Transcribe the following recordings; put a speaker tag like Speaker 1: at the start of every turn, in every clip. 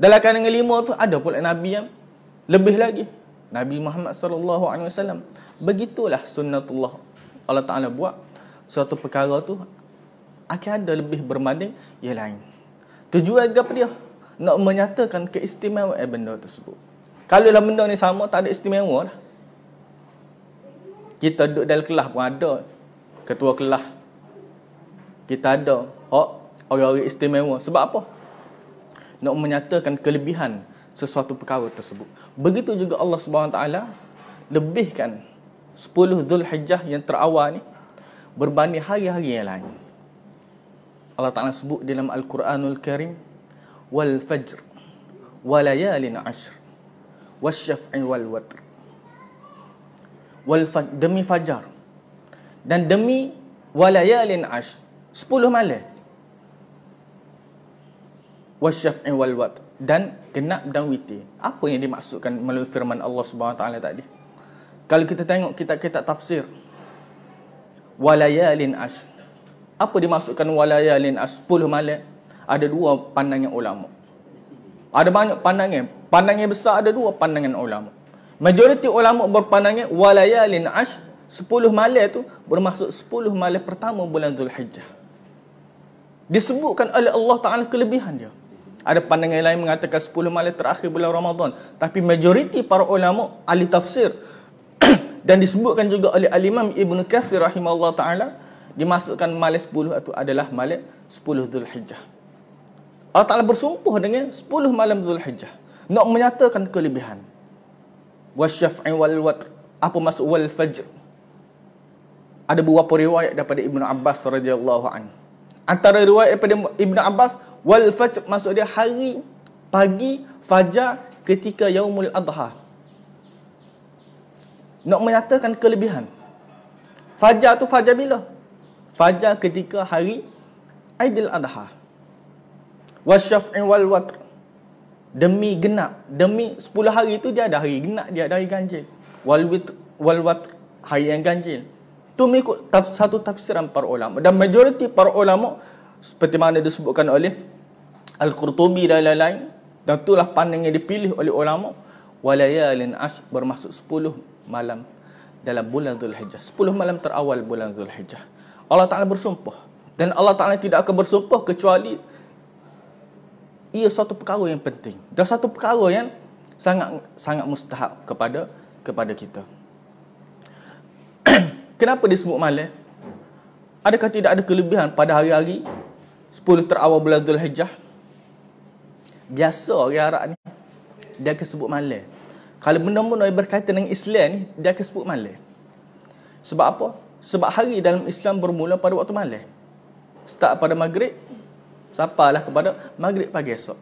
Speaker 1: Dalam kalangan lima tu ada pula nabi yang lebih lagi. Nabi Muhammad sallallahu alaihi wasallam. Begitulah sunnatullah Allah Taala buat suatu perkara tu akan ada lebih berbanding yang lain. Tujuan apa dia? Nak menyatakan keistimewaan eh, benda tersebut. Kalau dalam benda ni sama tak ada istimewa lah. Kita duduk dalam kelas pun ada ketua kelas. Kita ada oh orang-orang istimewa. Sebab apa? nak menyatakan kelebihan sesuatu perkara tersebut. Begitu juga Allah SWT lebihkan 10 Dhul Hijjah yang terawal ni berbanding hari-hari yang lain. Allah Ta'ala sebut dalam Al-Quranul Karim wal fajr walayalin ashr wasyaf'i wal watr wal demi fajar dan demi walayalin ashr 10 malam wasyaf'i wal wat dan genap dan witi. Apa yang dimaksudkan melalui firman Allah Subhanahu taala tadi? Kalau kita tengok kitab-kitab tafsir walayalin as apa dimaksudkan walayalin as 10 malam? Ada dua pandangan ulama. Ada banyak pandangan. Pandangan besar ada dua pandangan ulama. Majoriti ulama berpandangan walayalin as 10 malam tu bermaksud 10 malam pertama bulan Zulhijjah. Disebutkan oleh Allah Taala kelebihan dia. Ada pandangan lain mengatakan 10 malam terakhir bulan Ramadan. Tapi majoriti para ulama ahli tafsir dan disebutkan juga oleh al-Imam Ibn Kathir rahimahullah ta'ala dimasukkan malam 10 itu adalah malam 10 Dhul Hijjah. Allah Ta'ala bersumpah dengan 10 malam Dhul Hijjah. Nak menyatakan kelebihan. Wasyaf'i wal wat Apa maksud wal fajr? Ada beberapa riwayat daripada Ibn Abbas radhiyallahu anhu antara riwayat daripada Ibnu Abbas wal fajr maksud dia hari pagi fajar ketika yaumul adha nak menyatakan kelebihan fajar tu fajar bila fajar ketika hari aidil adha wasyaf'i wal watr demi genap demi 10 hari tu dia ada hari genap dia ada hari ganjil wal wit wal watr hari yang ganjil itu mengikut taf, satu tafsiran para ulama. Dan majoriti para ulama, seperti mana disebutkan oleh Al-Qurtubi dan lain-lain, dan itulah pandang yang dipilih oleh ulama, walayalin ash bermaksud 10 malam dalam bulan Zulhijjah. 10 malam terawal bulan Zulhijjah. Allah Ta'ala bersumpah. Dan Allah Ta'ala tidak akan bersumpah kecuali ia satu perkara yang penting. Dan satu perkara yang sangat sangat mustahak kepada kepada kita. Kenapa dia sebut malam? Adakah tidak ada kelebihan pada hari-hari 10 terawal bulan Zulhijjah? Biasa orang Arab ni dia akan sebut malam. Kalau benda-benda yang berkaitan dengan Islam ni dia akan sebut malam. Sebab apa? Sebab hari dalam Islam bermula pada waktu malam. Start pada maghrib sampailah kepada maghrib pagi esok.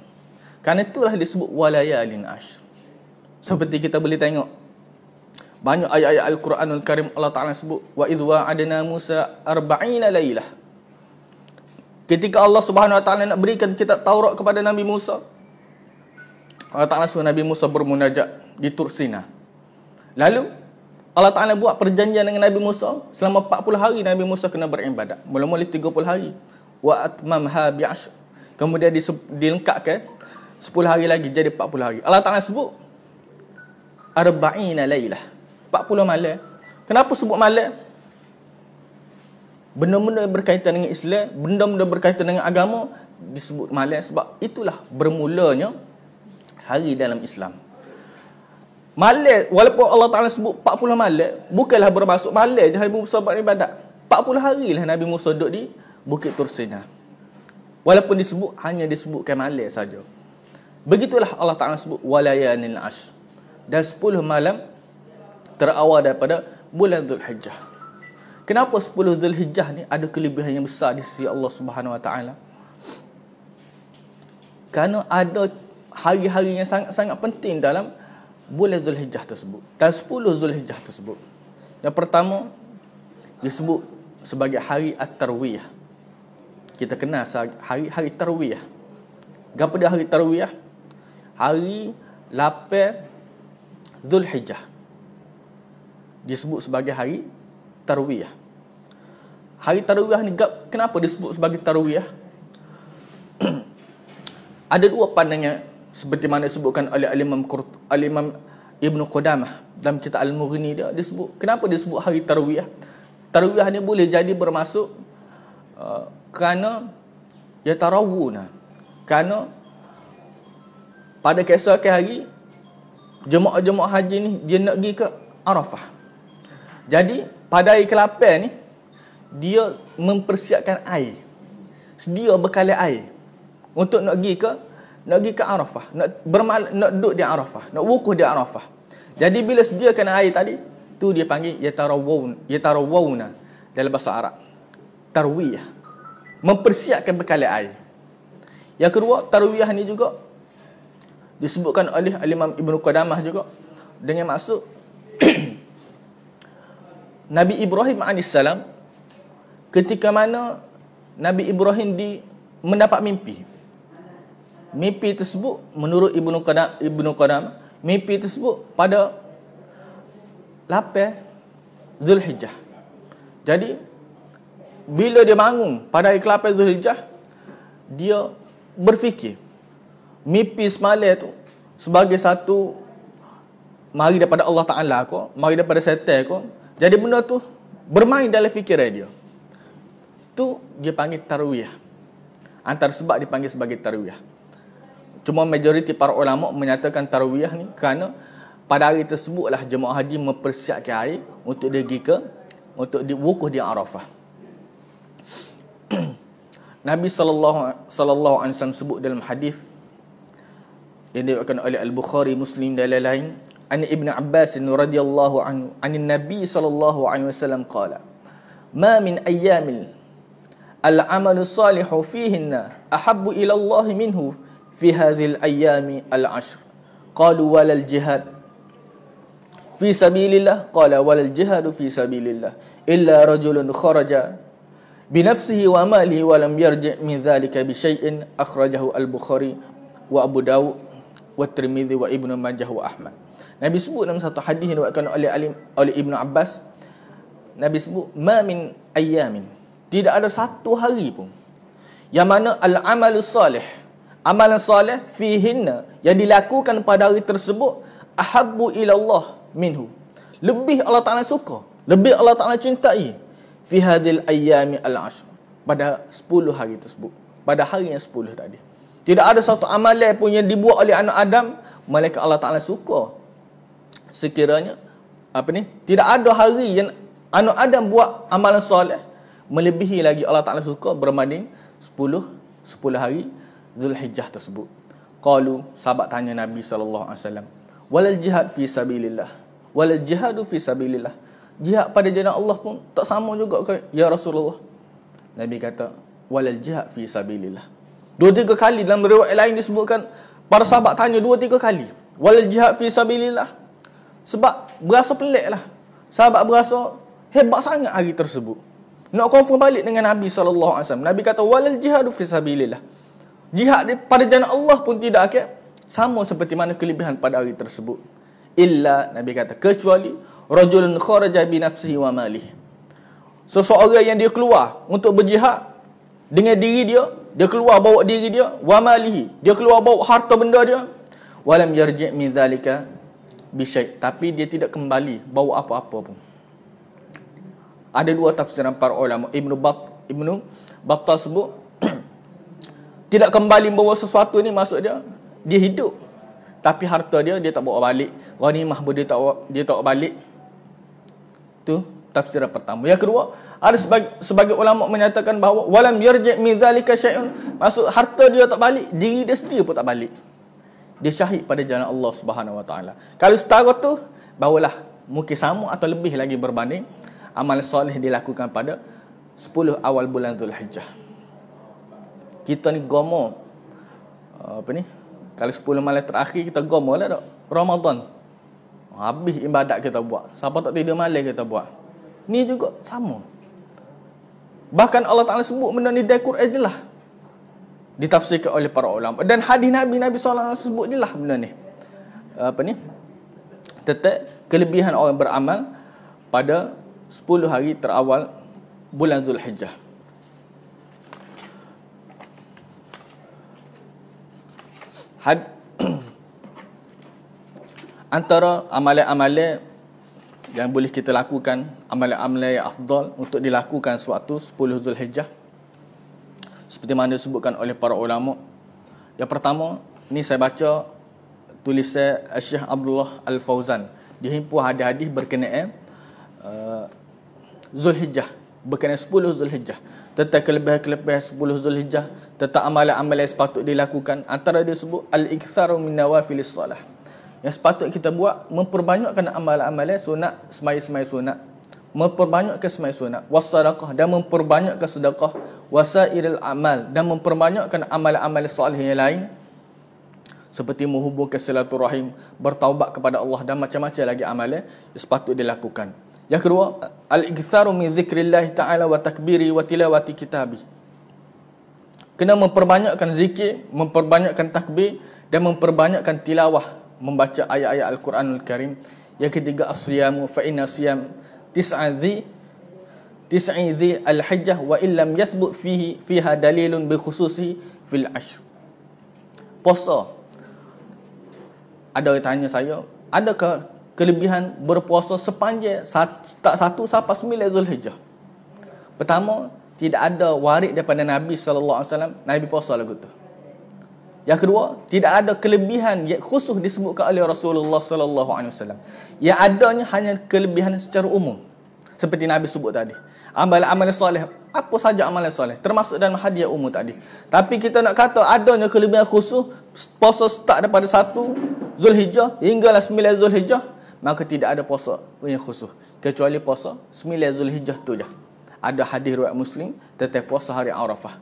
Speaker 1: Karena itulah disebut walayalin ash. Seperti kita boleh tengok banyak ayat-ayat Al-Quranul Karim Allah Ta'ala sebut wa idh wa'adna Musa arba'ina lailah ketika Allah Subhanahu Wa Ta'ala nak berikan kitab Taurat kepada Nabi Musa Allah Ta'ala suruh Nabi Musa bermunajat di Tursina lalu Allah Ta'ala buat perjanjian dengan Nabi Musa selama 40 hari Nabi Musa kena beribadat mula-mula 30 hari wa atmamha bi'ash kemudian dilengkapkan 10 hari lagi jadi 40 hari Allah Ta'ala sebut arba'ina lailah 40 malam. Kenapa sebut malam? Benda-benda berkaitan dengan Islam, benda-benda berkaitan dengan agama disebut malam sebab itulah bermulanya hari dalam Islam. Malam walaupun Allah Taala sebut 40 malam, bukanlah bermaksud malam je Nabi Musa buat ibadat. 40 lah Nabi Musa duduk di Bukit Tursinah. Walaupun disebut hanya disebutkan malam saja. Begitulah Allah Taala sebut walayanil ash. Dan 10 malam terawal daripada bulan Zulhijjah. Kenapa 10 Zulhijjah ni ada kelebihan yang besar di sisi Allah Subhanahu Wa Taala? Kerana ada hari-hari yang sangat-sangat penting dalam bulan Zulhijjah tersebut. Dan 10 Zulhijjah tersebut. Yang pertama disebut sebagai hari At-Tarwiyah. Kita kenal hari hari Tarwiyah. Gapa dia hari Tarwiyah? Hari 8 Zulhijjah disebut sebagai hari tarwiyah. Hari tarwiyah ni kenapa disebut sebagai tarwiyah? Ada dua pandangan seperti mana disebutkan oleh Al-Imam Qurt Al-Imam Qudamah dalam kitab Al-Mughni dia disebut kenapa disebut hari tarwiyah? Tarwiyah ni boleh jadi bermaksud uh, kerana ya tarawuna. Kerana pada kesakan hari jemaah-jemaah haji ni dia nak pergi ke Arafah. Jadi pada air kelapa ni dia mempersiapkan air. Sedia bekalan air untuk nak pergi ke nak pergi ke Arafah, nak bermal, nak duduk di Arafah, nak wukuf di Arafah. Jadi bila sediakan air tadi, tu dia panggil yatarawun, yatarawuna dalam bahasa Arab. Tarwiyah. Mempersiapkan bekalan air. Yang kedua, tarwiyah ni juga disebutkan oleh Al-Imam Ibn Qadamah juga dengan maksud Nabi Ibrahim AS ketika mana Nabi Ibrahim di mendapat mimpi. Mimpi tersebut menurut Ibnu Qadam, Ibnu Qadam, mimpi tersebut pada 8 Zulhijjah. Jadi bila dia bangun pada 8 Zulhijjah, dia berfikir mimpi semalam tu sebagai satu mari daripada Allah Taala aku mari daripada syaitan aku. Jadi benda tu bermain dalam fikiran dia. Tu dia panggil tarwiyah. Antara sebab dipanggil sebagai tarwiyah. Cuma majoriti para ulama menyatakan tarwiyah ni kerana pada hari tersebutlah jemaah haji mempersiapkan air untuk dia pergi ke untuk diwukuf di Arafah. Nabi sallallahu sallallahu alaihi wasallam sebut dalam hadis yang diriwayatkan oleh Al-Bukhari, Muslim dan lain-lain عن ابن عباس رضي الله عنه عن النبي صلى الله عليه وسلم قال ما من أيام العمل الصالح فيهن أحب إلى الله منه في هذه الأيام العشر قالوا ولا الجهاد في سبيل الله قال ولا الجهاد في سبيل الله إلا رجل خرج بنفسه وماله ولم يرجع من ذلك بشيء أخرجه البخاري وأبو داود والترمذي وابن ماجه وأحمد Nabi sebut dalam satu hadis yang dibuatkan oleh Alim, oleh Ibnu Abbas Nabi sebut mamin ayamin tidak ada satu hari pun yang mana al-amalus salih amalan salih fihinna yang dilakukan pada hari tersebut ahabu ilallah minhu lebih Allah Taala suka lebih Allah Taala cintai fi hadil ayami al-ashr pada sepuluh hari tersebut pada hari yang sepuluh tadi tidak ada satu amalan pun yang dibuat oleh anak Adam malaikat Allah Taala suka sekiranya apa ni tidak ada hari yang anak Adam buat amalan soleh melebihi lagi Allah Taala suka berbanding 10 10 hari Zulhijjah tersebut. Qalu sahabat tanya Nabi sallallahu alaihi wasallam, "Walal jihad fi sabilillah? Walal jihadu fi sabilillah?" Jihad pada jalan Allah pun tak sama juga ke ya Rasulullah? Nabi kata, "Walal jihad fi sabilillah." Dua tiga kali dalam riwayat lain disebutkan para sahabat tanya dua tiga kali, "Walal jihad fi sabilillah?" Sebab berasa pelik lah. Sahabat berasa hebat sangat hari tersebut. Nak confirm balik dengan Nabi SAW. Nabi kata, walal jihadu fisabilillah. Jihad pada jana Allah pun tidak akan sama seperti mana kelebihan pada hari tersebut. Illa, Nabi kata, kecuali rajulun kharaja binafsihi wa malih. Seseorang yang dia keluar untuk berjihad dengan diri dia, dia keluar bawa diri dia, wa malihi. Dia keluar bawa harta benda dia. Walam yarji' min zalika Bishak tapi dia tidak kembali bawa apa-apa pun. Ada dua tafsiran para ulama Ibnu Bat Ibnu Battal sebut tidak kembali bawa sesuatu ni maksud dia dia hidup tapi harta dia dia tak bawa balik. Ghanimah pun dia tak bawa, dia tak bawa balik. Tu tafsiran pertama. Yang kedua, ada sebagai, sebagai ulama menyatakan bahawa walam yarji' min zalika syai'un maksud harta dia tak balik, diri dia sendiri pun tak balik dia syahid pada jalan Allah Subhanahu Wa Taala. Kalau setara tu bawalah mungkin sama atau lebih lagi berbanding amal soleh dilakukan pada 10 awal bulan Zulhijjah. Kita ni gomo eh, apa ni? Kalau 10 malam terakhir kita gomo lah tak? Ramadan. Habis ibadat kita buat. Siapa tak tidur malam kita buat. Ni juga sama. Bahkan Allah Ta'ala sebut benda ni dekur ajalah ditafsirkan oleh para ulama dan hadis Nabi Nabi SAW sebut je lah benda ni apa ni tetap kelebihan orang beramal pada 10 hari terawal bulan Zulhijjah Had antara amalan-amalan yang boleh kita lakukan amalan-amalan yang afdal untuk dilakukan sewaktu 10 Zulhijjah seperti mana disebutkan oleh para ulama. Yang pertama, ni saya baca tulisan Syekh Abdullah Al-Fauzan. Dia himpun hadis-hadis berkenaan uh, Zulhijjah, berkenaan 10 Zulhijjah. Tentang kelebihan-kelebihan 10 Zulhijjah, tentang amalan-amalan yang sepatut dilakukan. Antara dia sebut al-iktharu min nawafil salah. Yang sepatut kita buat memperbanyakkan amalan-amalan sunat, semai-semai sunat memperbanyakkan semai sunat wasadaqah dan memperbanyakkan sedekah wasairil amal dan memperbanyakkan amal-amal soleh yang lain seperti menghubungkan silaturahim bertaubat kepada Allah dan macam-macam lagi amalan yang sepatut dilakukan yang kedua al-iktharu min zikrillah ta'ala wa takbiri wa tilawati kitabih kena memperbanyakkan zikir memperbanyakkan takbir dan memperbanyakkan tilawah membaca ayat-ayat al-Quranul Karim yang ketiga asriyamu fa inna siyam tis'adhi tis'idhi al-hajjah wa illam yathbut fihi fiha dalilun bi khususi fil ashr puasa ada orang tanya saya adakah kelebihan berpuasa sepanjang tak satu sampai sembilan Zulhijjah pertama tidak ada waris daripada Nabi sallallahu alaihi wasallam Nabi puasa lagu tu yang kedua, tidak ada kelebihan yang khusus disebutkan oleh Rasulullah sallallahu alaihi wasallam. Yang adanya hanya kelebihan secara umum seperti Nabi sebut tadi. Amalan amalan soleh, apa saja amalan soleh, termasuk dalam hadiah umum tadi. Tapi kita nak kata adanya kelebihan khusus puasa start daripada 1 Zulhijjah hinggalah 9 Zulhijjah, maka tidak ada puasa yang khusus kecuali puasa 9 Zulhijjah tu je. Ada hadis riwayat Muslim tentang puasa hari Arafah.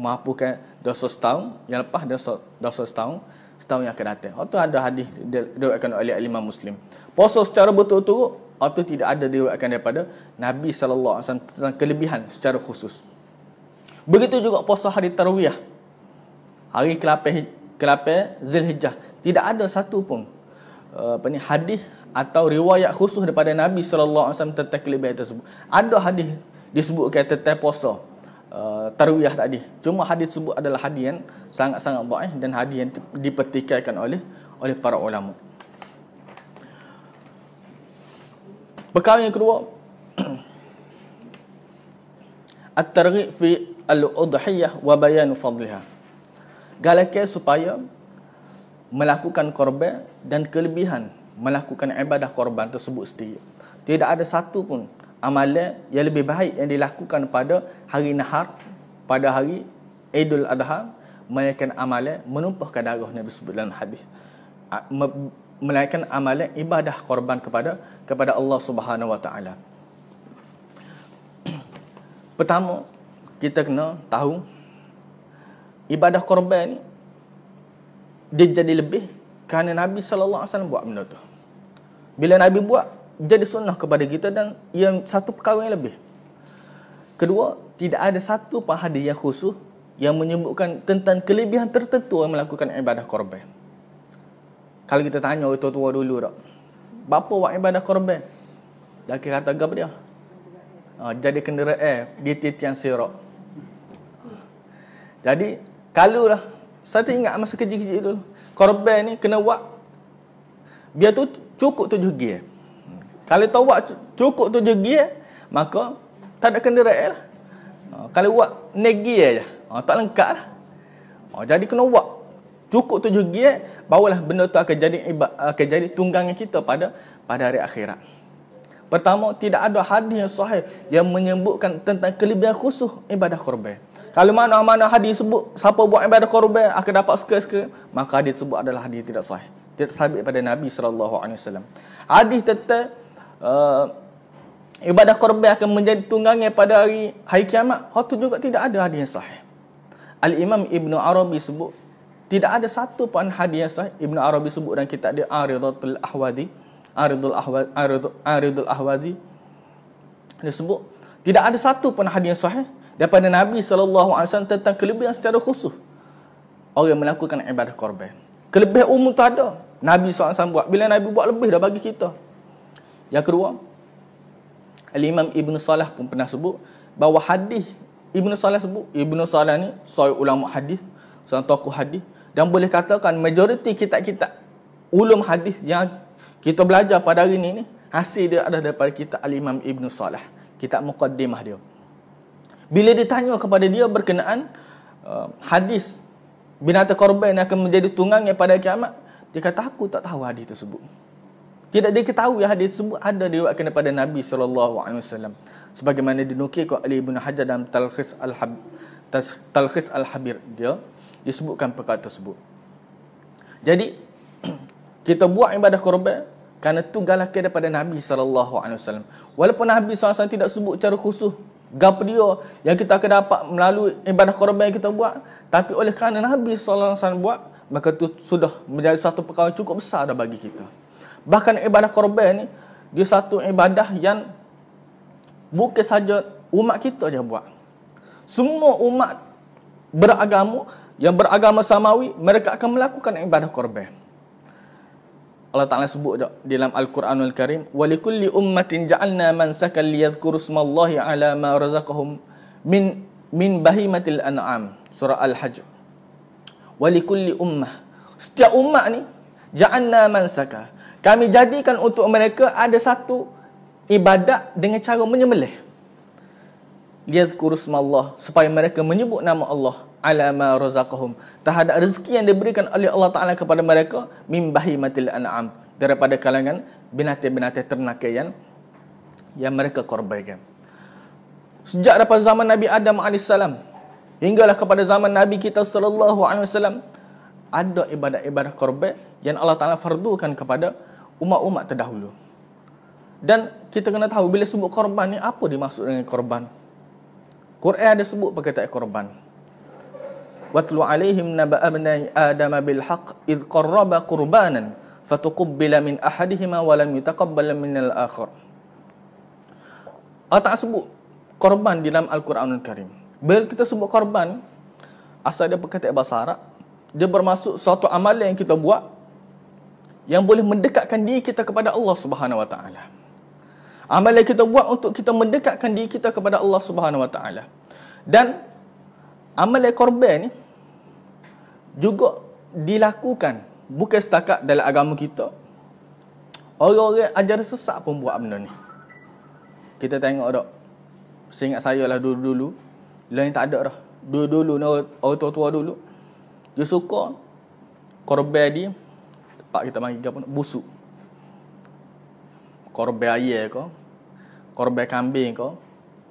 Speaker 1: Mampukan dosa setahun yang lepas dan dosa setahun setahun yang akan datang. Itu ada hadis diriwayatkan oleh Imam Muslim. Puasa secara betul-betul atau tidak ada diriwayatkan daripada Nabi sallallahu alaihi wasallam tentang kelebihan secara khusus. Begitu juga puasa hari tarwiyah, Hari kelapa kelapa Zulhijjah tidak ada satu pun eh, apa ni hadis atau riwayat khusus daripada Nabi sallallahu alaihi wasallam tentang kelebihan tersebut. Ada hadis disebutkan tentang puasa uh, tarwiyah tadi. Cuma hadis tersebut adalah hadis yang sangat-sangat dhaif dan hadis yang dipertikaikan oleh oleh para ulama. Bekal yang kedua At-targhib fi al-udhiyah wa bayan fadliha. Galakkan supaya melakukan korban dan kelebihan melakukan ibadah korban tersebut sendiri. Tidak ada satu pun amalan yang lebih baik yang dilakukan pada hari nahar pada hari Idul Adha melainkan amalan menumpahkan darah Nabi sallallahu alaihi melainkan amalan ibadah korban kepada kepada Allah Subhanahu Wa Taala. Pertama, kita kena tahu ibadah korban ni dia jadi lebih kerana Nabi sallallahu alaihi wasallam buat benda tu. Bila Nabi buat jadi sunnah kepada kita dan yang satu perkara yang lebih. Kedua, tidak ada satu pahadiah yang khusus yang menyebutkan tentang kelebihan tertentu yang melakukan ibadah korban. Kalau kita tanya orang tua-tua dulu tak? Bapa wak ibadah korban? Dah kira kata apa dia? Ha, jadi kenderaan eh, di titian sirak. Jadi, kalau lah. Saya tak ingat masa kecil-kecil dulu. Korban ni kena wak. Biar tu cukup tujuh eh. gear. Kalau tau wak cukup tujuh eh, gear, maka tak ada kenderaan lah. Ha, kalau wak negi aja, ha, tak lengkap lah. Ha, jadi kena wak cukup tujuh giat barulah benda tu akan jadi akan jadi tunggangan kita pada pada hari akhirat. Pertama, tidak ada hadis yang sahih yang menyebutkan tentang kelebihan khusus ibadah korban. Kalau mana-mana hadis sebut siapa buat ibadah korban akan dapat sekali-sekali, maka hadis sebut adalah hadis tidak sahih. Tidak sabit pada Nabi SAW. Hadis tentang uh, ibadah korban akan menjadi tunggangnya pada hari hari kiamat, itu juga tidak ada hadis yang sahih. Al-Imam Ibn Arabi sebut tidak ada satu pun hadis sah. Eh, Ibn Arabi sebut dalam kitab dia Aridatul Ahwadi Aridul Ahwadi Aridul Ahwadi dia sebut tidak ada satu pun hadis sah daripada Nabi SAW tentang kelebihan secara khusus orang melakukan ibadah korban kelebihan umum tu ada Nabi SAW buat bila Nabi buat lebih dah bagi kita yang kedua Al-Imam Ibn Salah pun pernah sebut bahawa hadis Ibn Salah sebut Ibn Salah ni seorang ulama hadis seorang tokoh hadis dan boleh katakan majoriti kitab-kitab ulum hadis yang kita belajar pada hari ini ni hasil dia adalah daripada kitab al-Imam Ibn Salah kitab muqaddimah dia bila ditanya kepada dia berkenaan uh, hadis binatang korban akan menjadi tunggangnya pada kiamat dia kata aku tak tahu hadis tersebut tidak diketahui hadis tersebut ada diriwayatkan daripada Nabi sallallahu alaihi wasallam sebagaimana dinukil oleh Ibnu Hajar dalam Talkhis Al-Habir Talkhis Al-Habir dia disebutkan perkara tersebut. Jadi kita buat ibadah korban kerana tu galakan daripada Nabi sallallahu alaihi wasallam. Walaupun Nabi sallallahu alaihi wasallam tidak sebut secara khusus gapo dia yang kita akan dapat melalui ibadah korban yang kita buat, tapi oleh kerana Nabi sallallahu alaihi wasallam buat, maka tu sudah menjadi satu perkara yang cukup besar dah bagi kita. Bahkan ibadah korban ni dia satu ibadah yang bukan saja umat kita je buat. Semua umat beragama yang beragama samawi mereka akan melakukan ibadah korban Allah Taala sebut dak dalam Al-Quranul Karim walikulli ummatin ja'alna mansakan liyadhkuru smallahi ala ma razaqahum min min bahimatil an'am surah al-hajj walikulli ummah setiap ummah ni ja'alna mansaka kami jadikan untuk mereka ada satu ibadat dengan cara menyembelih yadhkur Allah supaya mereka menyebut nama Allah ala ma razaqahum terhadap rezeki yang diberikan oleh Allah Taala kepada mereka mimbahi bahimatil an'am daripada kalangan binatang-binatang ternak yang yang mereka korbankan sejak daripada zaman Nabi Adam AS hinggalah kepada zaman Nabi kita saw, ada ibadat-ibadat korban yang Allah Taala fardukan kepada umat-umat terdahulu dan kita kena tahu bila sebut korban ni apa dimaksud dengan korban Quran ada sebut perkataan korban. Watlu alaihim naba'a abnai Adam bil haqq id qarraba qurbanan fatuqabbala min ahadihima wa lam yutaqabbal min al akhar. Allah tak sebut korban di dalam Al-Quranul Karim. Bila kita sebut korban, asal dia perkataan bahasa Arab, dia bermaksud suatu amalan yang kita buat yang boleh mendekatkan diri kita kepada Allah Subhanahu Wa Taala amalan kita buat untuk kita mendekatkan diri kita kepada Allah Subhanahu Wa Taala. Dan amalan korban ni juga dilakukan bukan setakat dalam agama kita. Orang-orang ajar sesak pun buat benda ni. Kita tengok dok. Seingat saya lah dulu-dulu. Lain tak ada dah. Dulu-dulu ni orang tua-tua dulu. Dia suka korban di tempat kita mari pun busuk. Korban ayah kau, korban kambing ke.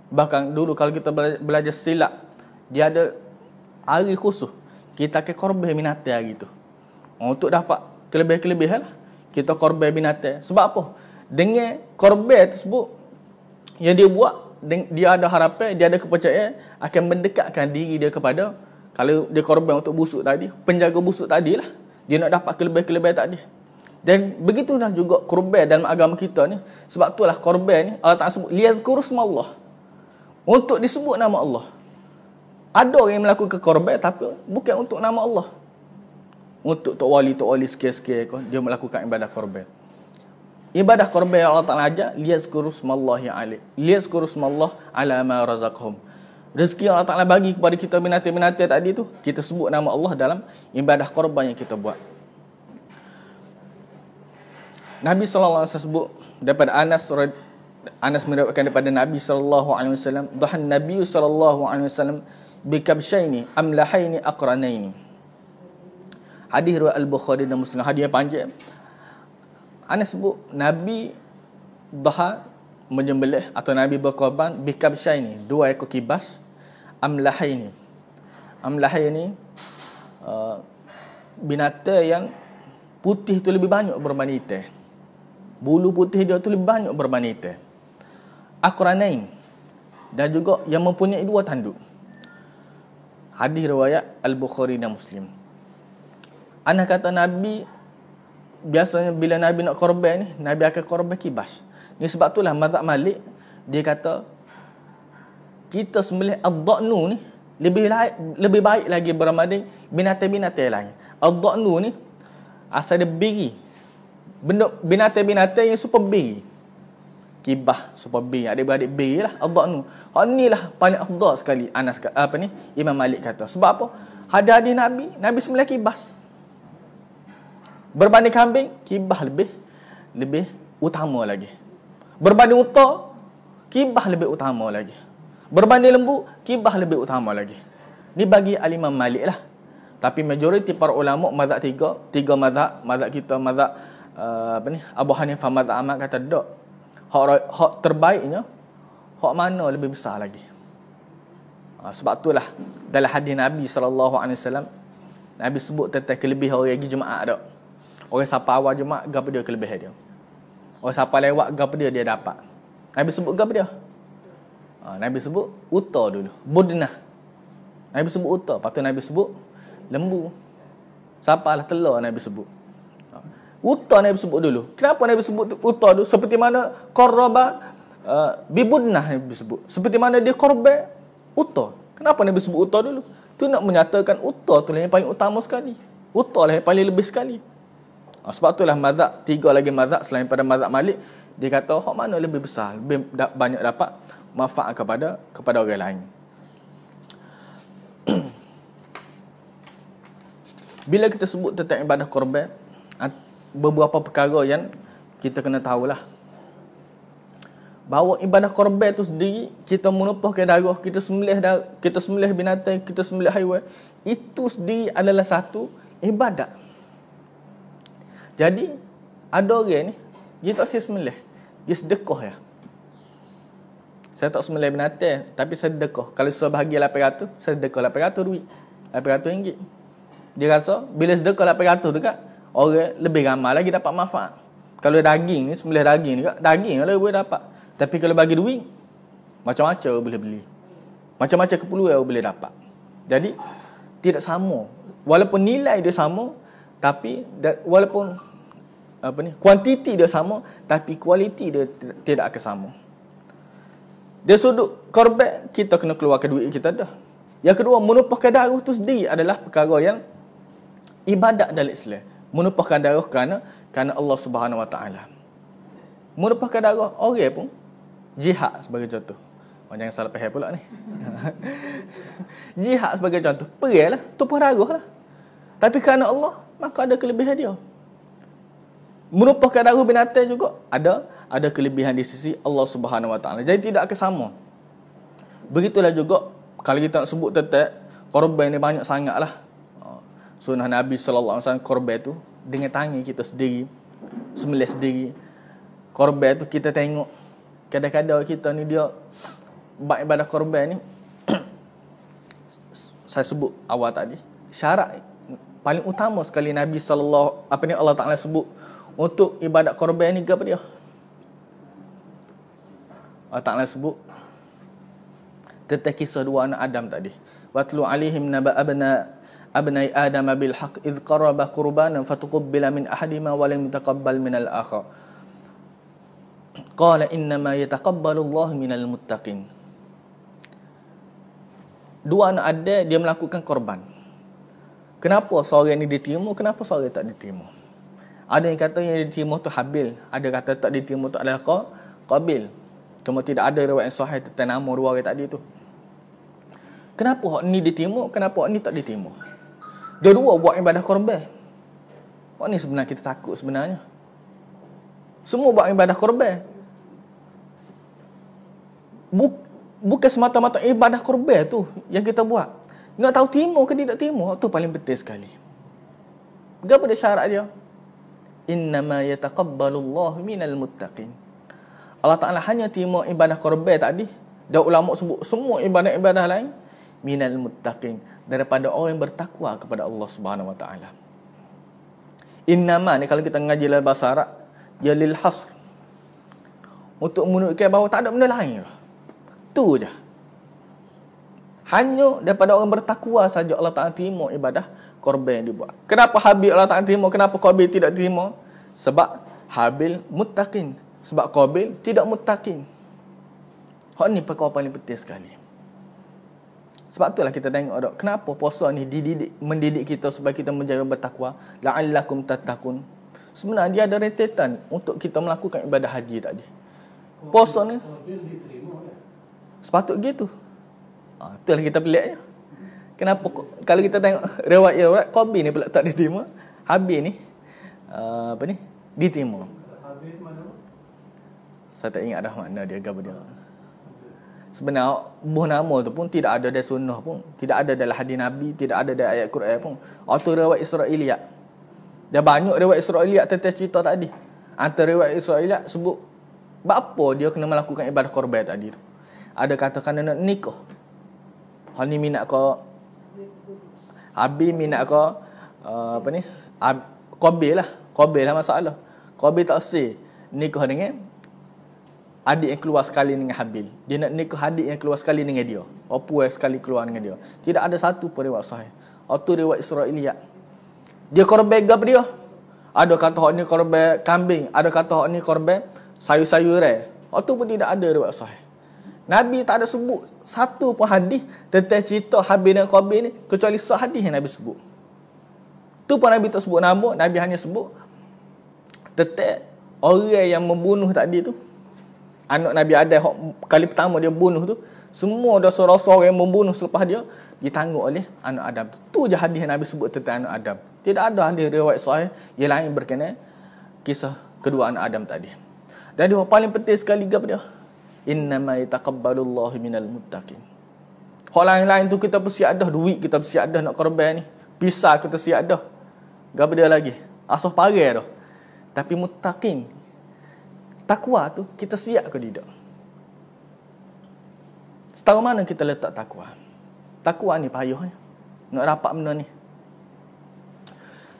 Speaker 1: Bahkan dulu kalau kita belajar silat, dia ada hari khusus. Kita ke korban binatang hari tu. Oh, untuk dapat kelebihan-kelebihan lah. Kita korban binatang. Sebab apa? Dengan korban tersebut, yang dia buat, dia ada harapan, dia ada kepercayaan, akan mendekatkan diri dia kepada, kalau dia korban untuk busuk tadi, penjaga busuk tadi lah. Dia nak dapat kelebihan-kelebihan tadi. -kelebihan dan begitulah juga korban dalam agama kita ni. Sebab itulah korban ni Allah Ta'ala sebut. kurus Allah. Untuk disebut nama Allah. Ada orang yang melakukan korban tapi bukan untuk nama Allah. Untuk Tok Wali, Tok Wali sikit-sikit. Dia melakukan ibadah korban. Ibadah korban yang Allah Ta'ala ajar. kurus Rasulullah yang alik. kurus Rasulullah ala ma razaqhum. Rezeki yang Allah Ta'ala bagi kepada kita binatang-binatang tadi tu. Kita sebut nama Allah dalam ibadah korban yang kita buat. Nabi saw alaihi sebut daripada Anas Anas meriwayatkan daripada Nabi saw alaihi Nabi saw alaihi wasallam bikabshaini amlahaini aqranaini. Hadis riwayat Al-Bukhari dan Muslim. Hadis yang panjang. Anas sebut Nabi dhaha menyembelih atau Nabi berkorban bikabshaini dua ekor kibas amlahaini. Amlahaini uh, binatang yang putih tu lebih banyak berbanding hitam bulu putih dia tu lebih banyak berbanding hitam. Akuranain dan juga yang mempunyai dua tanduk. Hadis riwayat Al-Bukhari dan Muslim. Anak kata Nabi biasanya bila Nabi nak korban ni, Nabi akan korban kibas. Ni sebab itulah mazhab Malik dia kata kita sembelih ad-dhanu ni lebih baik, lebih baik lagi berbanding binatang-binatang lain. Ad-dhanu ni asal dia biri binatang-binatang yang super B. Kibah super B, ada beradik B lah Allah nu. Hak ni lah paling afdal sekali Anas apa ni? Imam Malik kata. Sebab apa? Hadis hadis Nabi, Nabi sembelih kibas. Berbanding kambing, kibah lebih lebih utama lagi. Berbanding unta, kibah lebih utama lagi. Berbanding lembu, kibah lebih utama lagi. Ni bagi al Malik lah. Tapi majoriti para ulama mazhab tiga, tiga mazhab, mazhab kita, mazhab Eh, apa ni Abu Hanifah mazhab Ahmad kata dak hak hak terbaiknya hak mana lebih besar lagi ah, sebab itulah dalam hadis Nabi sallallahu alaihi wasallam Nabi sebut tentang kelebihan orang pergi Jumaat dak orang siapa awal Jumaat gapo dia kelebihan dia orang siapa lewat gapo dia dia dapat Nabi sebut gapo dia ah, Nabi sebut uta dulu budnah Nabi sebut uta lepas Nabi sebut lembu siapa lah telur Nabi sebut Uta Nabi sebut dulu. Kenapa Nabi sebut uta tu? Seperti mana korba uh, bibunah Nabi sebut. Seperti mana dia korba uta. Kenapa Nabi sebut uta dulu? Tu nak menyatakan uta tu lah yang paling utama sekali. Uta lah yang paling lebih sekali. Uh, sebab itulah mazhab tiga lagi mazhab selain pada mazhab Malik dia kata hak mana lebih besar, lebih da- banyak dapat manfaat kepada kepada orang lain. Bila kita sebut tentang ibadah korban, beberapa perkara yang kita kena tahu lah, bahawa ibadah korban itu sendiri kita menumpahkan darah kita sembelih darah kita sembelih binatang kita sembelih haiwan itu sendiri adalah satu ibadah jadi ada orang ni dia tak sia sembelih dia sedekoh ya saya tak sembelih binatang tapi saya sedekoh. kalau sebahagi 800 saya sedekah 800 duit 800 ringgit dia rasa bila sedekah 800 dekat orang lebih ramai lagi dapat manfaat. Kalau daging ni sembelih daging ni daging lah boleh dapat. Tapi kalau bagi duit macam-macam boleh beli. Macam-macam keperluan boleh dapat. Jadi tidak sama. Walaupun nilai dia sama tapi walaupun apa ni kuantiti dia sama tapi kualiti dia tidak akan sama. Dia sudut korban kita kena keluarkan duit kita dah. Yang kedua menumpahkan darah tu sendiri adalah perkara yang ibadat dalam Islam menumpahkan darah kerana kerana Allah Subhanahu Wa Taala. Menumpahkan darah orang pun jihad sebagai contoh. Orang oh, jangan salah faham pula ni. jihad sebagai contoh, perilah, tumpah darah lah. Tapi kerana Allah, maka ada kelebihan dia. Menumpahkan darah binatang juga ada ada kelebihan di sisi Allah Subhanahu Wa Taala. Jadi tidak akan sama. Begitulah juga kalau kita nak sebut tetap korban ni banyak sangatlah sunnah Nabi sallallahu alaihi wasallam korban tu dengan tangan kita sendiri sembelih sendiri korban tu kita tengok kadang-kadang kita ni dia baik ibadah korban ni saya sebut awal tadi syarat paling utama sekali Nabi sallallahu apa ni Allah Taala sebut untuk ibadat korban ni apa dia Allah Taala sebut tentang kisah dua anak Adam tadi watlu alaihim naba abna abnai adam bil haq id qaraba qurbanan fatuqabbala min ahadima wa lam yataqabbal min al akhar qala inna ma yataqabbalu Allah min al muttaqin dua anak ada dia melakukan korban kenapa seorang ni diterima kenapa seorang tak diterima ada yang kata yang diterima tu habil ada kata tak diterima tu adalah qabil cuma tidak ada riwayat yang sahih tentang nama dua orang tadi tu Kenapa hak ni diterima, kenapa hak ni tak diterima? Dua-dua buat ibadah korban. Apa ni sebenarnya kita takut sebenarnya? Semua buat ibadah korban. Buk, bukan semata-mata ibadah korban tu yang kita buat. Nak tahu timur ke tidak timur, tu paling betul sekali. Apa dia syarat dia? Innama yataqabbalullahu minal muttaqin. Allah Ta'ala hanya terima ibadah korban tadi. Dan ulama sebut semua ibadah-ibadah lain. Minal muttaqin daripada orang yang bertakwa kepada Allah Subhanahu Wa Taala. Innama ni kalau kita ngaji dalam bahasa Arab, dia lil hasr. Untuk menunjukkan bahawa tak ada benda lain. Lah. Tu aja, Hanya daripada orang bertakwa saja Allah Ta'ala terima ibadah korban yang dibuat. Kenapa Habil Allah Ta'ala terima? Kenapa Qabil tidak terima? Sebab Habil mutakin. Sebab Qabil tidak mutakin. Hak ni perkara paling penting sekali. Sebab itulah kita tengok dok kenapa puasa ni dididik mendidik kita supaya kita menjadi bertakwa la'allakum tattaqun. Sebenarnya dia ada retetan untuk kita melakukan ibadah haji tadi. Oh, puasa ni oh, ya? sepatut gitu. Ah itulah kita peliknya. Kenapa kalau kita tengok riwayat-riwayat kobi ni pula tak diterima, Habib ni ha, apa ni? Diterima. Saya tak ingat dah makna dia gambar dia. Uh sebenarnya buh nama tu pun tidak ada dari sunnah pun tidak ada dalam hadis nabi tidak ada dari ayat Quran pun atau riwayat Israiliyat dah banyak riwayat Israiliyat tentang cerita tadi antara riwayat Israiliyat sebut apa dia kena melakukan ibadah korban tadi tu ada kata kena nak nikah hal ni minat kau habis minat kau uh, apa ni Ab, lah qabil lah masalah qabil tak sah nikah dengan adik yang keluar sekali dengan Habil. Dia nak nikah adik yang keluar sekali dengan dia. Apa yang sekali keluar dengan dia. Tidak ada satu pun rewat sahih. Atau rewat Israeliyat. Dia korban ke apa dia? Ada kata hak ni korban kambing. Ada kata hak ni korban sayur-sayuran. Atau pun tidak ada rewat sahih. Nabi tak ada sebut satu pun hadis tentang cerita Habil dan Qabil ni kecuali satu hadis yang Nabi sebut. Tu pun Nabi tak sebut nama, Nabi hanya sebut tentang orang yang membunuh tadi tu anak Nabi Adam hok kali pertama dia bunuh tu semua dosa-dosa yang membunuh selepas dia ditanggung oleh anak Adam. Tu je hadis yang Nabi sebut tentang anak Adam. Tidak ada hadis riwayat sahih yang lain berkenaan kisah kedua anak Adam tadi. Dan dia paling penting sekali gap dia. Innama yataqabbalullahu minal muttaqin. Hal lain-lain tu kita mesti ada duit, kita mesti ada nak korban ni. Pisah kita mesti ada. Gap dia lagi. Asah parah dah. Tapi mutakin, takwa tu kita siap ke tidak? Setahu mana kita letak takwa? Takwa ni payuh ya. Nak rapat benda ni.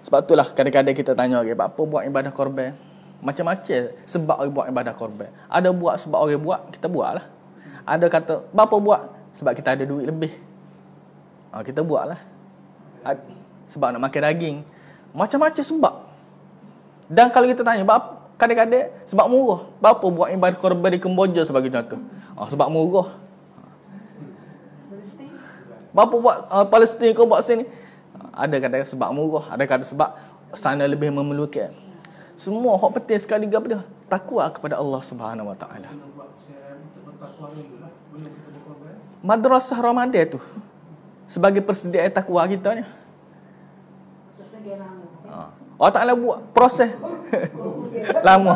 Speaker 1: Sebab itulah kadang-kadang kita tanya orang, okay, apa buat ibadah korban? Macam-macam sebab orang buat ibadah korban. Ada buat sebab orang buat, kita buatlah. Ada kata, apa buat? Sebab kita ada duit lebih. Ha, kita buatlah. Ha, sebab nak makan daging. Macam-macam sebab. Dan kalau kita tanya, apa Kadang-kadang sebab murah. Bapa buat imbar korban di Kemboja sebagai contoh. ha, sebab murah. Bapa buat uh, Palestin ke buat sini? Ada kata sebab murah, ada kata sebab sana lebih memerlukan. Semua hak penting sekali gap dia. Takwa kepada Allah Subhanahu Wa Taala. Madrasah Ramadan tu sebagai persediaan takwa kita ni. Sesegera Allah Ta'ala buat proses lama.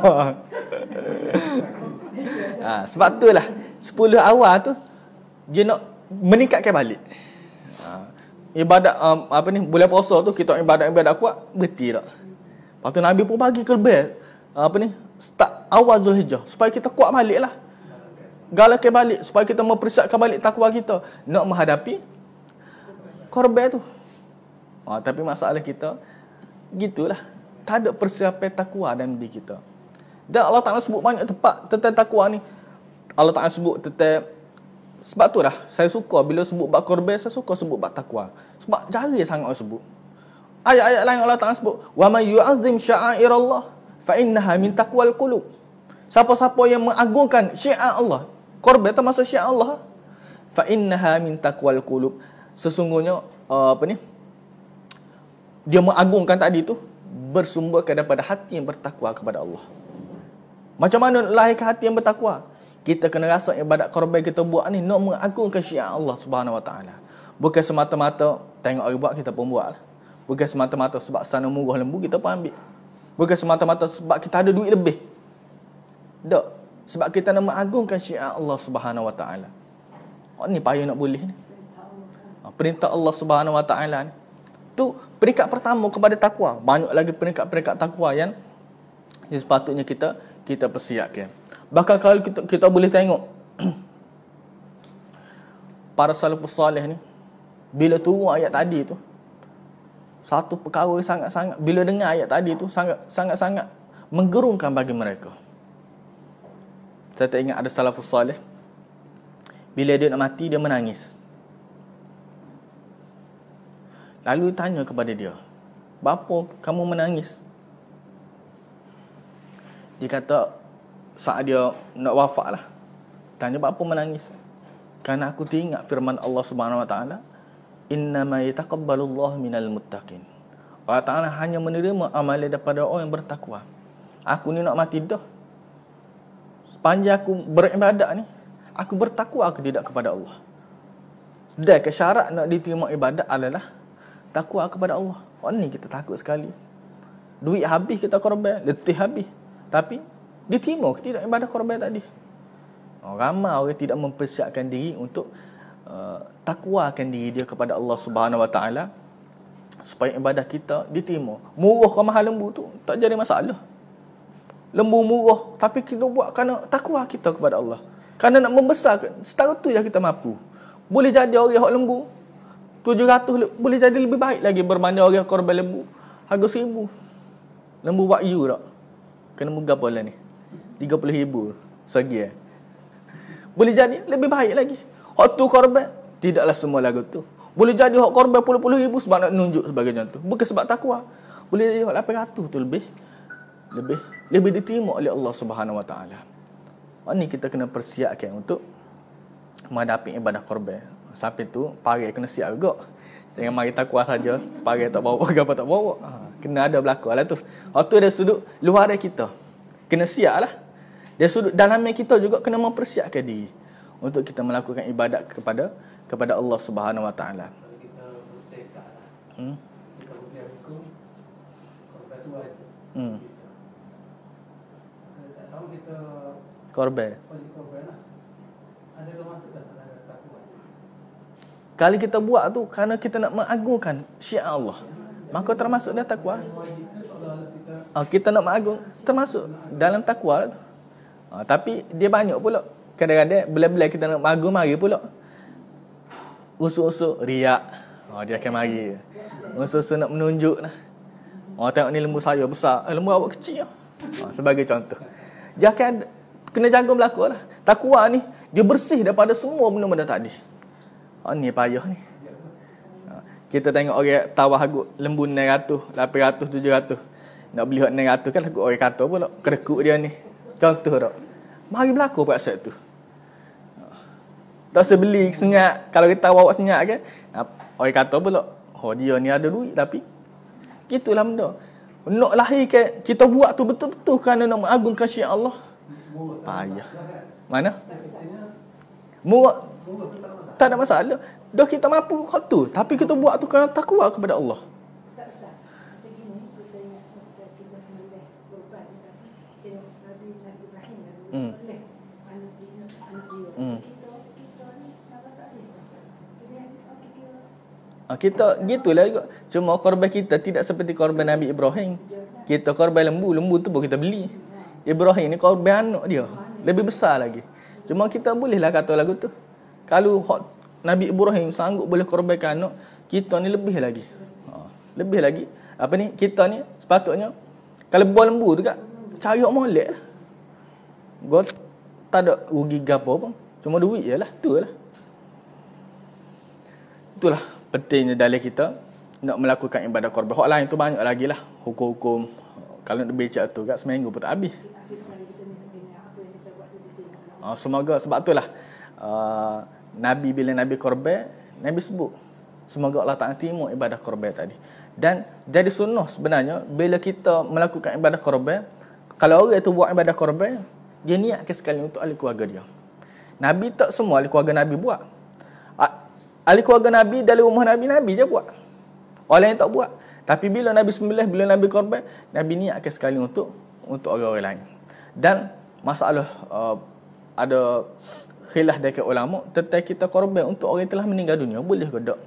Speaker 1: ha, sebab tu lah, sepuluh awal tu, dia nak meningkatkan balik. Ha, ibadat, um, apa ni, bulan puasa tu, kita ibadat-ibadat kuat, berhenti tak. Lepas tu Nabi pun pagi ke lebih, apa ni, start awal Zulhijjah, supaya kita kuat balik lah. Galakkan balik, supaya kita mempersiapkan balik takwa kita. Nak menghadapi, korban tu. Ha, tapi masalah kita, gitulah. Tak ada persiapan takwa dalam diri kita. Dan Allah Ta'ala sebut banyak tempat tentang takwa ni. Allah Ta'ala sebut tentang... Sebab tu lah, saya suka bila sebut bak korban, saya suka sebut bak takwa. Sebab jari sangat orang sebut. Ayat-ayat lain Allah Ta'ala sebut, وَمَنْ يُعَظِّمْ شَعَائِرَ اللَّهِ فَإِنَّهَا مِنْ تَقْوَى الْقُلُوبِ Siapa-siapa yang mengagungkan syiar Allah, korban termasuk syiar Allah, فَإِنَّهَا مِنْ تَقْوَى الْقُلُوبِ Sesungguhnya, uh, apa ni, dia mengagungkan tadi tu bersumberkan kepada hati yang bertakwa kepada Allah. Macam mana nak ke hati yang bertakwa? Kita kena rasa ibadat korban kita buat ni nak mengagungkan syiar Allah Subhanahu Wa Taala. Bukan semata-mata tengok orang buat kita pun buat. Lah. Bukan semata-mata sebab sana murah lembu kita pun ambil. Bukan semata-mata sebab kita ada duit lebih. Tak. Sebab kita nak mengagungkan syiar Allah Subhanahu Wa Taala. Oh, ni payah nak boleh ni. Ah, perintah Allah Subhanahu Wa Taala ni. Tu peringkat pertama kepada takwa banyak lagi peringkat-peringkat takwa yang yang sepatutnya kita kita persiapkan bahkan kalau kita, kita boleh tengok para salafus salih ni bila turun ayat tadi tu satu perkara sangat-sangat bila dengar ayat tadi tu sangat sangat-sangat menggerungkan bagi mereka saya tak ingat ada salafus salih bila dia nak mati dia menangis Lalu tanya kepada dia, "Bapa, kamu menangis?" Dia kata, "Saat dia nak wafat lah." Tanya bapa menangis. Karena aku teringat firman Allah Subhanahu Wa Taala, "Inna ma yataqabbalu Allah minal muttaqin." Allah Taala hanya menerima amalan daripada orang yang bertakwa. Aku ni nak mati dah. Sepanjang aku beribadat ni, aku bertakwa ke tidak kepada Allah. Sedangkan syarat nak diterima ibadat adalah takwa ah kepada Allah. Oh ni kita takut sekali. Duit habis kita korban, letih habis. Tapi diterima ke tidak ibadah korban tadi? Oh, ramai orang tidak mempersiapkan diri untuk uh, takwakan diri dia kepada Allah Subhanahu Wa Taala supaya ibadah kita diterima. Murah ke mahal lembu tu tak jadi masalah. Lembu murah tapi kita buat kerana takwa kita kepada Allah. Kerana nak membesarkan, setara tu yang kita mampu. Boleh jadi orang yang lembu, 700 boleh jadi lebih baik lagi berbanding orang korban lembu. Harga 1000. Lembu buat you tak? Kena muga pula ni. 30000 segi eh. Boleh jadi lebih baik lagi. Hak tu korban tidaklah semua lagu tu. Boleh jadi hak korban puluh-puluh ribu sebab nak nunjuk sebagai contoh. Bukan sebab takwa. Boleh jadi hak 800 tu lebih lebih lebih diterima oleh Allah Subhanahu Wa Taala. Ini kita kena persiapkan untuk menghadapi ibadah korban. Sampai tu Pagi kena siap juga Jangan mari tak kuat saja Pagi tak bawa Gapa tak bawa ha, Kena ada berlaku lah tu waktu tu dia sudut Luar dari kita Kena siap lah Dia sudut dalamnya kita juga Kena mempersiapkan diri Untuk kita melakukan ibadat Kepada Kepada Allah Subhanahu Wa Taala. Hmm. Hmm. Korban. Korban lah. Ada termasuk tak? Kali kita buat tu kerana kita nak mengagungkan syiar Allah. Maka termasuk dia takwa. Ah, kita nak mengagung termasuk dalam takwa lah tu. Ah, tapi dia banyak pula. Kadang-kadang bila-bila kita nak mengagung mari pula. Usuk-usuk riak. Ah, dia akan mari. Usuk-usuk nak menunjuk lah. Oh, tengok ni lembu saya besar. Eh, lembu awak kecil. Ya? sebagai contoh. Dia akan kena jaga berlaku lah. Takwa ni, dia bersih daripada semua benda-benda tadi. Oh ni payah ni. Ah, kita tengok orang tawah aku lembu 900, 800, 700. Nak beli hot 900 kan aku orang kata pula. Kerekuk dia ni. Contoh tak. Mari berlaku pada tu. Tak sebeli senyap. Kalau kita tawah awak senyap kan. Orang kata pula. Oh dia ni ada duit tapi. Gitulah benda. Nak lahirkan. Kita buat tu betul-betul kan. nak mengagungkan syiat Allah. Payah. Mana? Murah. Murah. Tak ada masalah. Dah kita mampu hal tu. Tapi kita buat tu kerana takwa kepada Allah. kita gitulah juga. Cuma korban kita tidak seperti korban Nabi Ibrahim. Kita korban lembu, lembu tu boleh kita beli. Ibrahim ni korban anak dia. Lebih besar lagi. Cuma kita boleh lah kata lagu tu. Kalau hot Nabi Ibrahim sanggup boleh korbankan anak, kita ni lebih lagi. Ha. Lebih lagi. Apa ni? Kita ni sepatutnya kalau buah lembu tu kat cayok molek lah. Got tak ada rugi gapo pun. Cuma duit jelah, tu lah. Itulah pentingnya dalil kita nak melakukan ibadah korban. Hak lain tu banyak lagi lah hukum-hukum. Kalau nak bincang tu kat seminggu pun tak habis. Ha, semoga sebab itulah ha, Nabi bila Nabi korban, Nabi sebut semoga Allah Taala timur ibadah korban tadi. Dan jadi sunnah sebenarnya bila kita melakukan ibadah korban, kalau orang itu buat ibadah korban, dia niatkan sekali untuk ahli keluarga dia. Nabi tak semua ahli keluarga Nabi buat. Ahli keluarga Nabi dari rumah Nabi Nabi je buat. Orang yang tak buat. Tapi bila Nabi sembelih, bila Nabi korban, Nabi ni akan sekali untuk untuk orang-orang lain. Dan masalah uh, ada khilaf dekat ulama tetapi kita korban untuk orang yang telah meninggal dunia boleh ke tak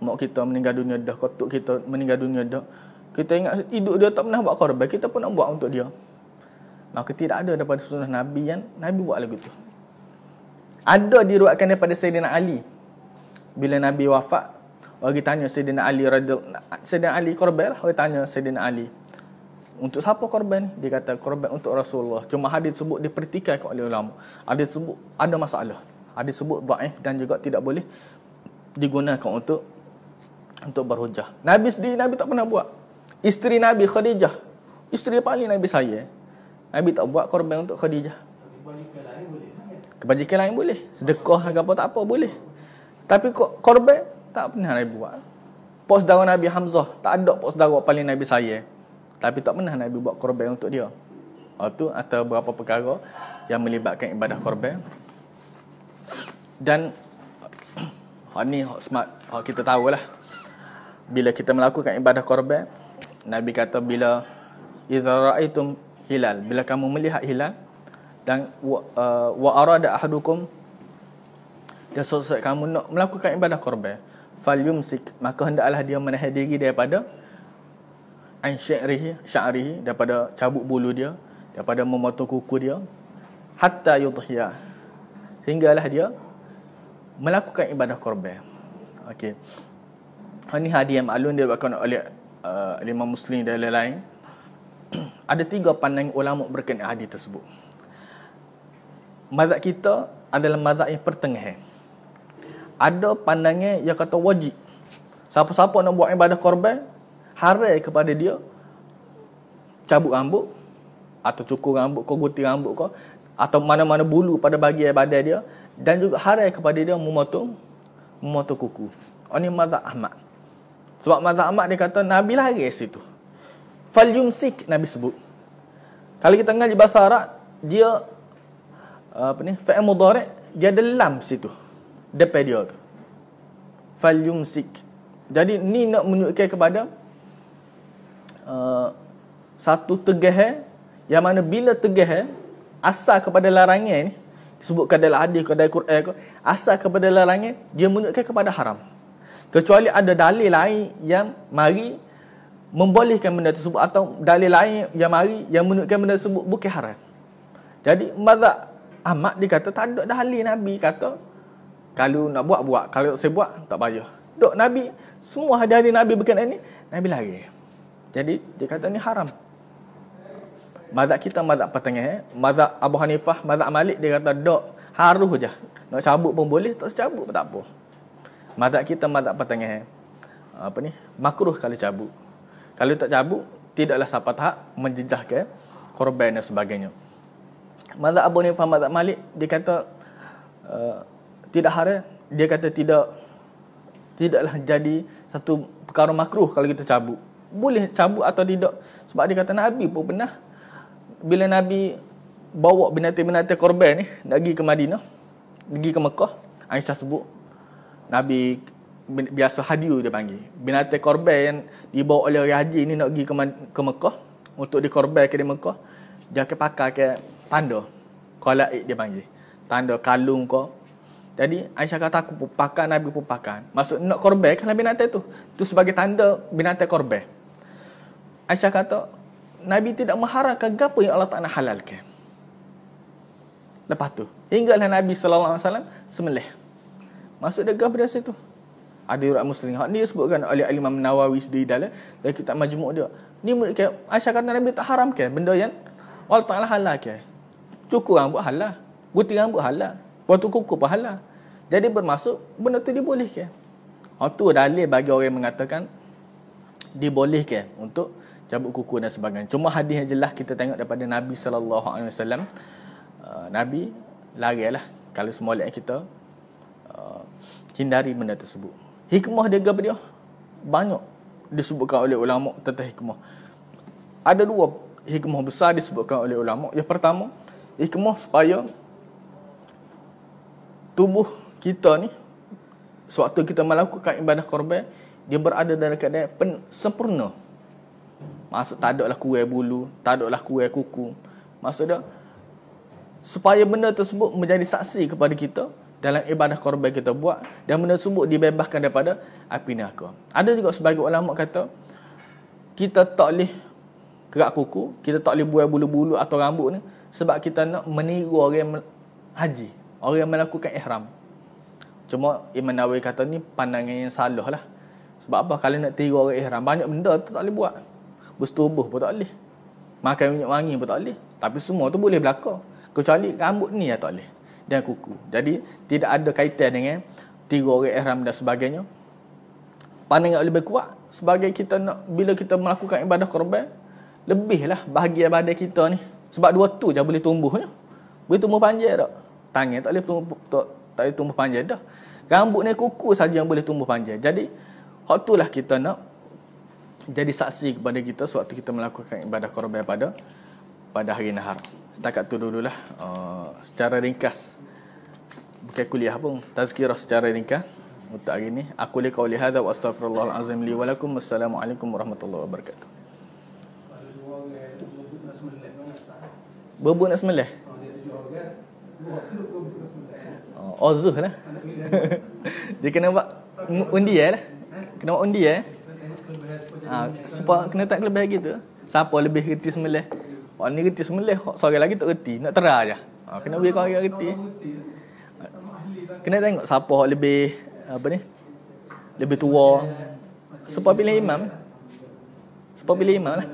Speaker 1: mak kita meninggal dunia dah kotuk kita meninggal dunia dah kita ingat hidup dia tak pernah buat korban kita pun nak buat untuk dia maka tidak ada daripada sunnah nabi yang nabi buat lagu tu ada diruatkan daripada Sayyidina Ali bila nabi wafat orang tanya Sayyidina Ali radhiyallahu Sayyidina Ali korban orang tanya Sayyidina Ali untuk siapa korban dia kata korban untuk Rasulullah cuma hadis sebut dipertikaikan oleh ulama ada sebut ada masalah ada sebut dhaif dan juga tidak boleh digunakan untuk untuk berhujah Nabi sendiri Nabi tak pernah buat isteri Nabi Khadijah isteri paling Nabi saya Nabi tak buat korban untuk Khadijah kan? kebajikan lain boleh sedekah ke apa tak apa boleh tapi kok korban tak pernah Nabi buat Pos darah Nabi Hamzah. Tak ada pos darah paling Nabi saya tapi tak pernah Nabi buat korban untuk dia. Itu atau beberapa perkara yang melibatkan ibadah korban. Dan ini smart kita tahu lah. bila kita melakukan ibadah korban Nabi kata bila idza raaitum hilal bila kamu melihat hilal dan wa, uh, wa arada ahadukum dan sesuatu kamu nak melakukan ibadah korban falyumsik maka hendaklah dia menahan diri daripada an syairihi syairihi daripada cabut bulu dia daripada memotong kuku dia hatta yudhiya sehinggalah dia melakukan ibadah korban okey ini hadis yang maklum dia bukan oleh uh, lima muslim dan lain-lain ada tiga pandangan ulama berkenaan hadis tersebut mazhab kita adalah mazhab yang pertengahan ada pandangan yang kata wajib siapa-siapa nak buat ibadah korban harai kepada dia cabut rambut atau cukur rambut kau gunting rambut kau atau mana-mana bulu pada bahagian badan dia dan juga harai kepada dia memotong memotong kuku. Ini mazhab Ahmad. Sebab mazhab Ahmad dia kata Nabi lari situ. Fal yumsik Nabi sebut. Kalau kita ngaji bahasa Arab dia apa ni fi'il mudhari' dia ada lam situ. Depan dia tu. Fal yumsik. Jadi ni nak menunjukkan kepada Uh, satu tegah yang mana bila tegah asal kepada larangan ni disebutkan dalam hadis kepada Quran ke asal kepada larangan dia menunjukkan kepada haram kecuali ada dalil lain yang mari membolehkan benda tersebut atau dalil lain yang mari yang menunjukkan benda tersebut bukan haram jadi mazhab Ahmad dia kata tak ada dalil Nabi kata kalau nak buat buat kalau saya buat tak payah dok Nabi semua hadis-hadis Nabi berkenaan ni Nabi lari. Jadi dia kata ni haram. Mazhab kita mazhab petengah eh. Mazhab Abu Hanifah, mazhab Malik dia kata dok haruh je. Nak cabut pun boleh, tak cabut pun tak apa. Mazhab kita mazhab petengah eh. Ah, apa ni? Makruh kalau cabut. Kalau tak cabut, tidaklah siapa tahap menjejahkan korban dan sebagainya. Mazhab Abu Hanifah, mazhab Malik dia kata uh, tidak haram, dia kata tidak tidaklah jadi satu perkara makruh kalau kita cabut boleh cabut atau tidak sebab dia kata Nabi pun pernah bila Nabi bawa binatang-binatang korban ni nak pergi ke Madinah pergi ke Mekah Aisyah sebut Nabi biasa hadiu dia panggil binatang korban yang dibawa oleh orang haji ni nak pergi ke, ke Mekah untuk dikorban ke di Mekah dia akan pakai ke tanda kolaik dia panggil tanda kalung kau jadi Aisyah kata aku pun pakai Nabi pun pakai maksud nak korban kan binatang tu tu sebagai tanda binatang korban Aisyah kata, Nabi tidak mengharapkan apa yang Allah tak nak halalkan. Lepas tu, hinggalah Nabi SAW semelih. Masuk dia gapa dia tu. Ada orang muslim. Ini sebutkan oleh Imam Nawawi sendiri dalam, dalam kitab majmuk dia. Ni menunjukkan Aisyah kata Nabi tak haramkan benda yang Allah Ta'ala halalkan. Cukur rambut halal. Guti buat halal. Potu kuku pun halal. Jadi bermaksud benda tu dibolehkan. Itu ha, dalil bagi orang yang mengatakan dibolehkan untuk cabut kuku dan sebagainya. Cuma hadis yang jelas kita tengok daripada Nabi sallallahu alaihi wasallam uh, Nabi larilah kalau semua kita uh, hindari benda tersebut. Hikmah dia gapo dia? Banyak disebutkan oleh ulama tentang hikmah. Ada dua hikmah besar disebutkan oleh ulama. Yang pertama, hikmah supaya tubuh kita ni sewaktu kita melakukan ibadah korban dia berada dalam keadaan sempurna. Maksud tak ada lah kurai bulu, tak ada lah kurai kuku. Maksud dia, supaya benda tersebut menjadi saksi kepada kita dalam ibadah korban kita buat dan benda tersebut dibebaskan daripada api neraka. Ada juga sebagai ulama kata, kita tak boleh gerak kuku, kita tak boleh buai bulu-bulu atau rambut ni sebab kita nak meniru orang yang haji, orang yang melakukan ihram. Cuma Imam Nawawi kata ni pandangan yang salah lah. Sebab apa? Kalau nak tiru orang ihram, banyak benda tu tak boleh buat bersetubuh pun tak boleh. Makan minyak wangi pun tak boleh. Tapi semua tu boleh berlaku. Kecuali rambut ni lah tak boleh. Dan kuku. Jadi, tidak ada kaitan dengan tiga orang ihram dan sebagainya. Pandangan lebih kuat sebagai kita nak bila kita melakukan ibadah korban lah, bahagia badan kita ni sebab dua tu je boleh tumbuhnya boleh tumbuh panjang tak tangan tak boleh tumbuh tak, tak boleh tumbuh panjang dah rambut ni kuku saja yang boleh tumbuh panjang jadi hak tu lah kita nak jadi saksi kepada kita sewaktu kita melakukan ibadah korban pada pada hari nahar. Setakat tu dululah uh, secara ringkas bukan kuliah pun tazkirah secara ringkas untuk hari ini aku li qawli hadza wa astaghfirullahal azim li wa lakum assalamu alaikum warahmatullahi wabarakatuh. Bebu nak semelah. Oh, Ozuh oh, lah. Dia kena buat undi ya lah. Kena buat undi ya. Eh? Ha, sebab kena tak kelebih gitu. Siapa lebih reti semelih? Kau oh, ni reti semelih, kau oh, sore lagi tak reti. Nak tera aja Ha, kena beri kau yang reti. Kena tengok siapa yang lebih apa ni? Lebih tua. siapa pilih imam. siapa pilih imam lah.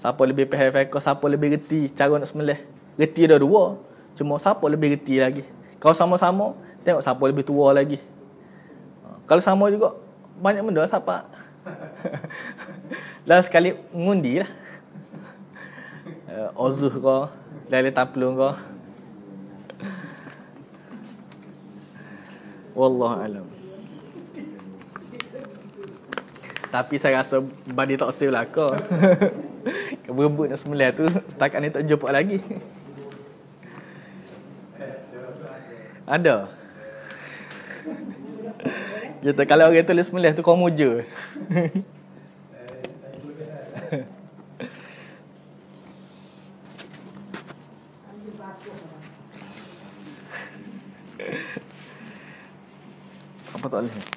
Speaker 1: Siapa lebih pahal fekor, siapa lebih reti cara nak semelih. Reti ada dua. Cuma siapa lebih reti lagi. Kalau sama-sama, tengok siapa lebih tua lagi. Ha, kalau sama juga, banyak benda lah, siapa. Last sekali ngundi lah. Uh, Ozuh kau. Lele taplung kau. Wallah alam. Tapi saya rasa badi tak save lah kau. Keberebut nak semula tu, setakat ni tak jumpa lagi. Eh, ada. Jadi kalau orang tulis melih tu kau moja. Apa tak boleh?